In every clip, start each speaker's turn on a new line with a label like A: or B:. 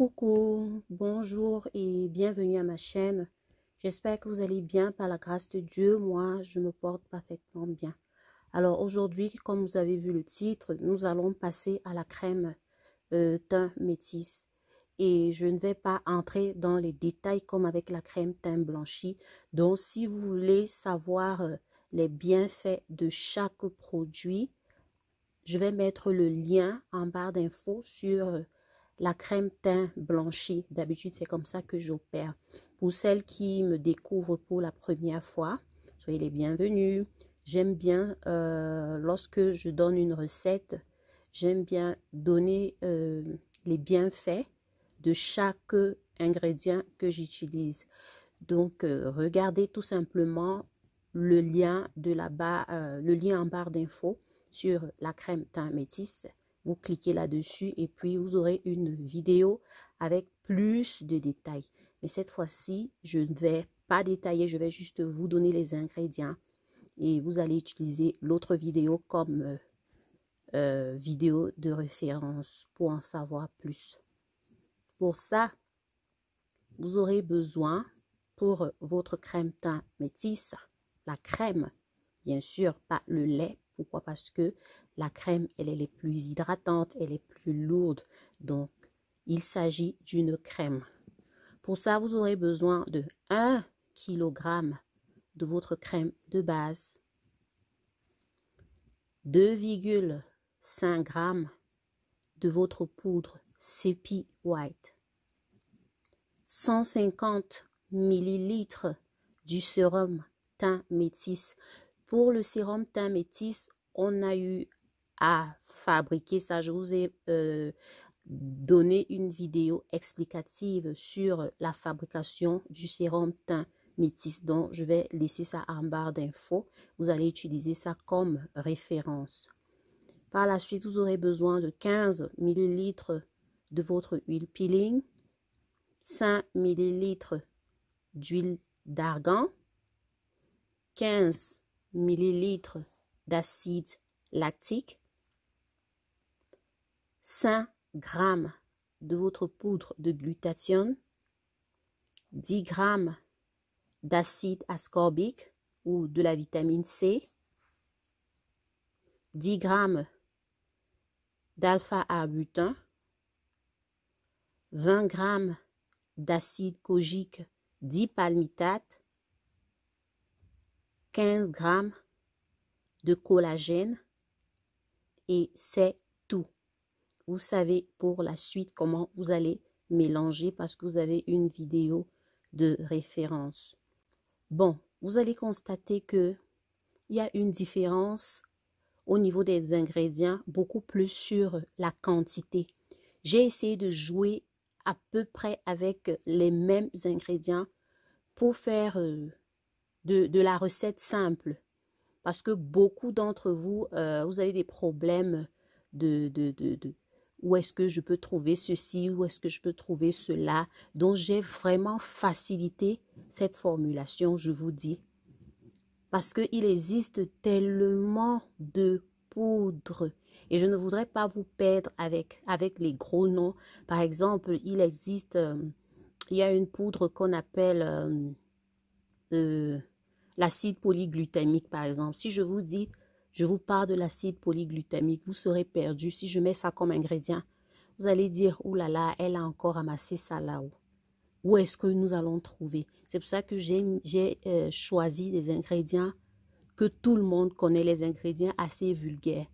A: Coucou, bonjour et bienvenue à ma chaîne. J'espère que vous allez bien par la grâce de Dieu. Moi, je me porte parfaitement bien. Alors aujourd'hui, comme vous avez vu le titre, nous allons passer à la crème euh, teint métisse. Et je ne vais pas entrer dans les détails comme avec la crème teint blanchi. Donc si vous voulez savoir euh, les bienfaits de chaque produit, je vais mettre le lien en barre d'infos sur... Euh, la crème teint blanchie. D'habitude, c'est comme ça que j'opère. Pour celles qui me découvrent pour la première fois, soyez les bienvenus. J'aime bien, euh, lorsque je donne une recette, j'aime bien donner euh, les bienfaits de chaque ingrédient que j'utilise. Donc, euh, regardez tout simplement le lien, de là-bas, le lien en barre d'infos sur la crème teint métisse vous cliquez là-dessus et puis vous aurez une vidéo avec plus de détails. Mais cette fois-ci, je ne vais pas détailler, je vais juste vous donner les ingrédients et vous allez utiliser l'autre vidéo comme euh, euh, vidéo de référence pour en savoir plus. Pour ça, vous aurez besoin pour votre crème teint métisse, la crème, bien sûr, pas le lait. Pourquoi Parce que la crème, elle est les plus hydratantes, elle est plus lourde. Donc, il s'agit d'une crème. Pour ça, vous aurez besoin de 1 kg de votre crème de base, 2,5 g de votre poudre Sepi White, 150 ml du sérum teint métis. Pour le sérum teint métis, on a eu à fabriquer ça. Je vous ai euh, donné une vidéo explicative sur la fabrication du sérum teint métis. dont je vais laisser ça en barre d'infos. Vous allez utiliser ça comme référence. Par la suite, vous aurez besoin de 15 ml de votre huile peeling, 5 ml d'huile d'argan, 15 millilitres d'acide lactique 5 g de votre poudre de glutathione, 10 g d'acide ascorbique ou de la vitamine C, 10 g d'alpha-arbutin, 20 g d'acide cogique dipalmitate, 15 g de collagène et c'est vous savez pour la suite comment vous allez mélanger parce que vous avez une vidéo de référence. Bon, vous allez constater que il y a une différence au niveau des ingrédients, beaucoup plus sur la quantité. J'ai essayé de jouer à peu près avec les mêmes ingrédients pour faire euh, de, la recette simple. Parce que beaucoup d'entre vous, euh, vous avez des problèmes de, de, où est-ce que je peux trouver ceci, où est-ce que je peux trouver cela. Donc j'ai vraiment facilité cette formulation, je vous dis. Parce qu'il existe tellement de poudres. Et je ne voudrais pas vous perdre avec, avec les gros noms. Par exemple, il existe, euh, il y a une poudre qu'on appelle euh, euh, l'acide polyglutamique, par exemple. Si je vous dis je vous parle de l'acide polyglutamique. Vous serez perdu si je mets ça comme ingrédient. Vous allez dire, oulala, là là, elle a encore amassé ça là-haut. Où, est-ce que nous allons trouver C'est pour ça que j'ai euh, choisi des ingrédients que tout le monde connaît, les ingrédients assez vulgaires.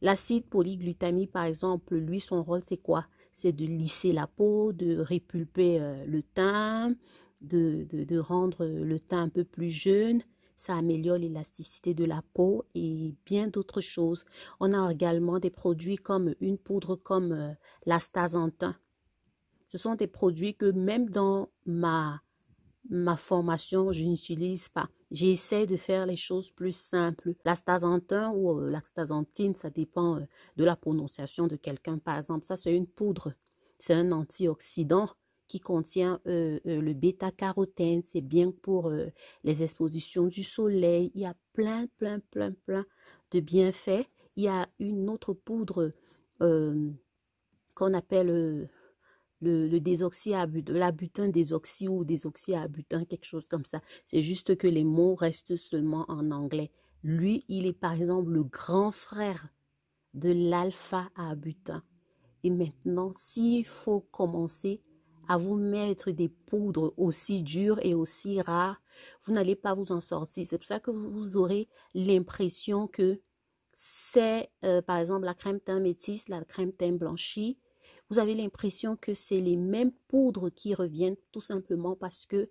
A: L'acide polyglutamique, par exemple, lui, son rôle, c'est quoi C'est de lisser la peau, de répulper euh, le teint, de, de rendre le teint un peu plus jeune ça améliore l'élasticité de la peau et bien d'autres choses. On a également des produits comme une poudre comme euh, la Ce sont des produits que même dans ma, ma formation, je n'utilise pas. J'essaie de faire les choses plus simples. L'astaxanthin ou euh, la ça dépend euh, de la prononciation de quelqu'un. Par exemple, ça c'est une poudre. C'est un antioxydant qui contient euh, euh, le bêta-carotène. C'est bien pour euh, les expositions du soleil. Il y a plein, plein, plein, plein de bienfaits. Il y a une autre poudre qu'on appelle le, désoxyabutin, désoxy désoxy ou désoxyabutin, quelque chose comme ça. C'est juste que les mots restent seulement en anglais. Lui, il est par exemple le grand frère de l'alpha abutin Et maintenant, s'il faut commencer à vous mettre des poudres aussi dures et aussi rares, vous n'allez pas vous en sortir. C'est pour ça que vous aurez l'impression que c'est, euh, par exemple, la crème teint métisse, la crème teint blanchie. Vous avez l'impression que c'est les mêmes poudres qui reviennent tout simplement parce que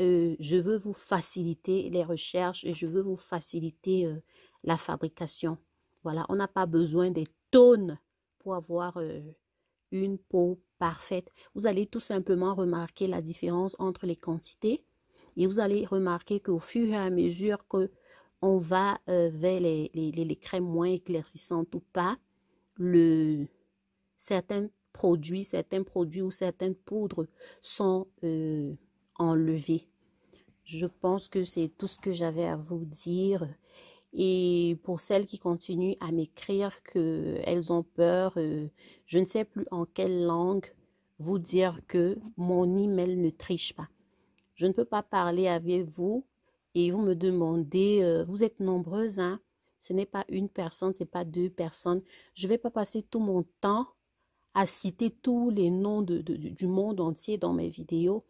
A: euh, je veux vous faciliter les recherches et je veux vous faciliter euh, la fabrication. Voilà, on n'a pas besoin des tonnes pour avoir une peau vous allez tout simplement remarquer la différence entre les quantités et vous allez remarquer qu'au fur et à mesure que on va euh, vers les, crèmes moins éclaircissantes ou pas, le, certains produits, certains produits ou certaines poudres sont euh, enlevés. Je pense que c'est tout ce que j'avais à vous dire. Et pour celles qui continuent à m'écrire qu'elles ont peur, euh, je ne sais plus en quelle langue vous dire que mon email ne triche pas. Je ne peux pas parler avec vous et vous me demandez, euh, vous êtes nombreuses, hein? ce n'est pas une personne, ce n'est pas deux personnes. Je ne vais pas passer tout mon temps à citer tous les noms du monde entier dans mes vidéos.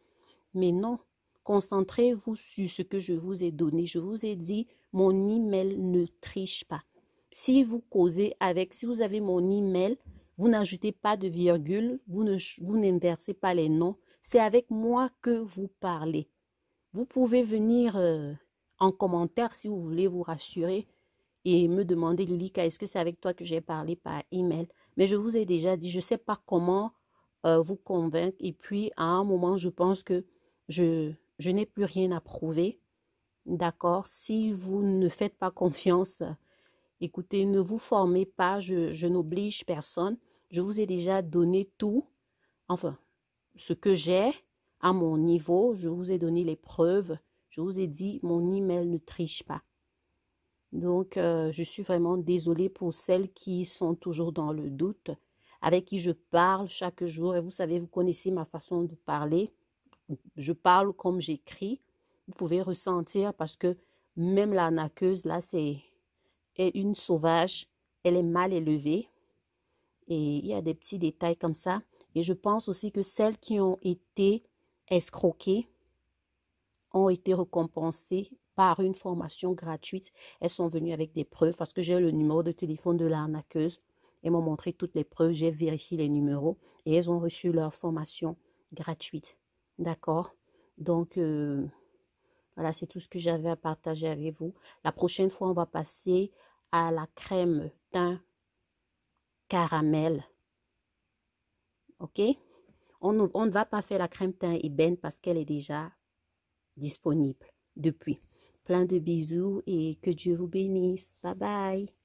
A: Mais non, Concentrez-vous sur ce que je vous ai donné. Je vous ai dit, mon email ne triche pas. Si vous causez avec, si vous avez mon email, vous n'ajoutez pas de virgule, vous n'inversez vous pas les noms. C'est avec moi que vous parlez. Vous pouvez venir euh, en commentaire si vous voulez vous rassurer et me demander, Lika, est-ce que c'est avec toi que j'ai parlé par email Mais je vous ai déjà dit, je ne sais pas comment euh, vous convaincre. Et puis, à un moment, je pense que je, je n'ai plus rien à prouver. D'accord Si vous ne faites pas confiance, écoutez, ne vous formez pas, je, n'oblige personne. Je vous ai déjà donné tout, enfin, ce que j'ai à mon niveau, je vous ai donné les preuves, je vous ai dit, mon email ne triche pas. Donc, euh, je suis vraiment désolée pour celles qui sont toujours dans le doute, avec qui je parle chaque jour. Et vous savez, vous connaissez ma façon de parler je parle comme j'écris, vous pouvez ressentir parce que même la naqueuse, là, c'est est une sauvage, elle est mal élevée. Et il y a des petits détails comme ça. Et je pense aussi que celles qui ont été escroquées ont été récompensées par une formation gratuite. Elles sont venues avec des preuves parce que j'ai le numéro de téléphone de l'arnaqueuse. Elles m'ont montré toutes les preuves, j'ai vérifié les numéros et elles ont reçu leur formation gratuite. D'accord Donc, euh, voilà, c'est tout ce que j'avais à partager avec vous. La prochaine fois, on va passer à la crème teint caramel. OK On on ne va pas faire la crème teint ébène parce qu'elle est déjà disponible depuis. Plein de bisous et que Dieu vous bénisse. Bye bye.